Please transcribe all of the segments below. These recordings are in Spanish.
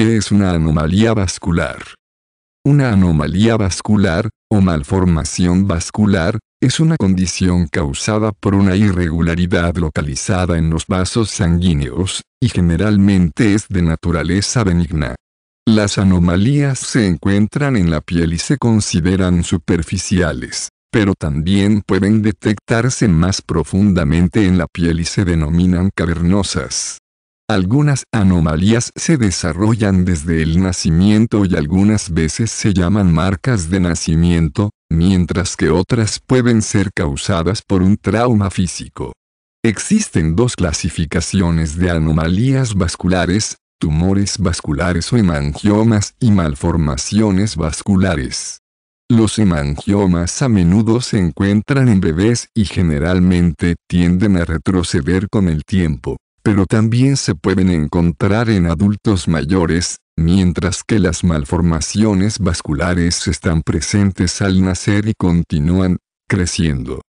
Este es una anomalía vascular? Una anomalía vascular, o malformación vascular, es una condición causada por una irregularidad localizada en los vasos sanguíneos, y generalmente es de naturaleza benigna. Las anomalías se encuentran en la piel y se consideran superficiales, pero también pueden detectarse más profundamente en la piel y se denominan cavernosas. Algunas anomalías se desarrollan desde el nacimiento y algunas veces se llaman marcas de nacimiento, mientras que otras pueden ser causadas por un trauma físico. Existen dos clasificaciones de anomalías vasculares, tumores vasculares o hemangiomas y malformaciones vasculares. Los hemangiomas a menudo se encuentran en bebés y generalmente tienden a retroceder con el tiempo pero también se pueden encontrar en adultos mayores, mientras que las malformaciones vasculares están presentes al nacer y continúan creciendo.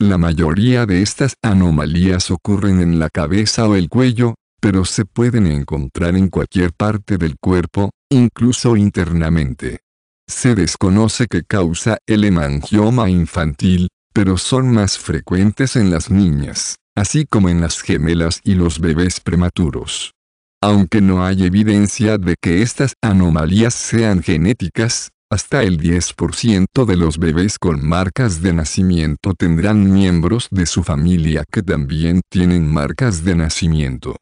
La mayoría de estas anomalías ocurren en la cabeza o el cuello, pero se pueden encontrar en cualquier parte del cuerpo, incluso internamente. Se desconoce qué causa el hemangioma infantil, pero son más frecuentes en las niñas así como en las gemelas y los bebés prematuros. Aunque no hay evidencia de que estas anomalías sean genéticas, hasta el 10% de los bebés con marcas de nacimiento tendrán miembros de su familia que también tienen marcas de nacimiento.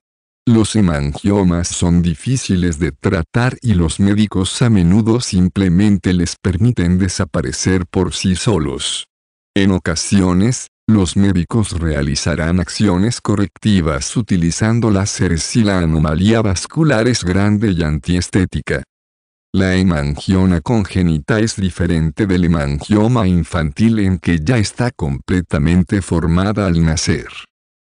Los hemangiomas son difíciles de tratar y los médicos a menudo simplemente les permiten desaparecer por sí solos. En ocasiones, los médicos realizarán acciones correctivas utilizando láseres si la anomalía vascular es grande y antiestética. La hemangiona congénita es diferente del hemangioma infantil en que ya está completamente formada al nacer.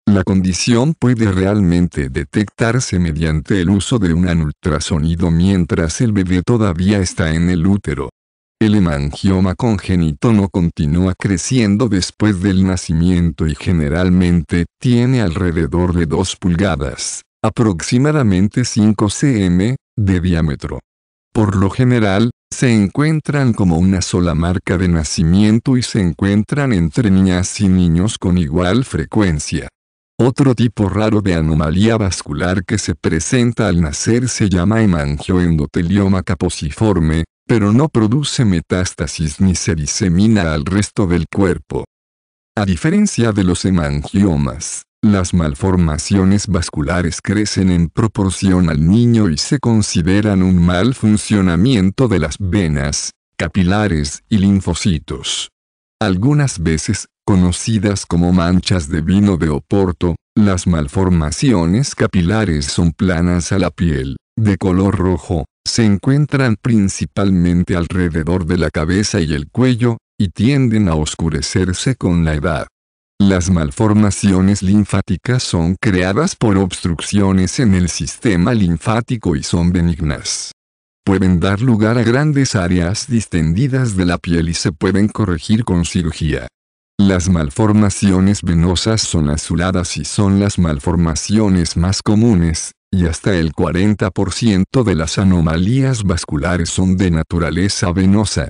La condición puede realmente detectarse mediante el uso de un ultrasonido mientras el bebé todavía está en el útero. El hemangioma congénito no continúa creciendo después del nacimiento y generalmente tiene alrededor de 2 pulgadas, aproximadamente 5 cm, de diámetro. Por lo general, se encuentran como una sola marca de nacimiento y se encuentran entre niñas y niños con igual frecuencia. Otro tipo raro de anomalía vascular que se presenta al nacer se llama hemangioendotelioma caposiforme, pero no produce metástasis ni se disemina al resto del cuerpo. A diferencia de los hemangiomas, las malformaciones vasculares crecen en proporción al niño y se consideran un mal funcionamiento de las venas, capilares y linfocitos. Algunas veces, conocidas como manchas de vino de Oporto, las malformaciones capilares son planas a la piel, de color rojo, se encuentran principalmente alrededor de la cabeza y el cuello, y tienden a oscurecerse con la edad. Las malformaciones linfáticas son creadas por obstrucciones en el sistema linfático y son benignas. Pueden dar lugar a grandes áreas distendidas de la piel y se pueden corregir con cirugía. Las malformaciones venosas son azuladas y son las malformaciones más comunes, y hasta el 40% de las anomalías vasculares son de naturaleza venosa.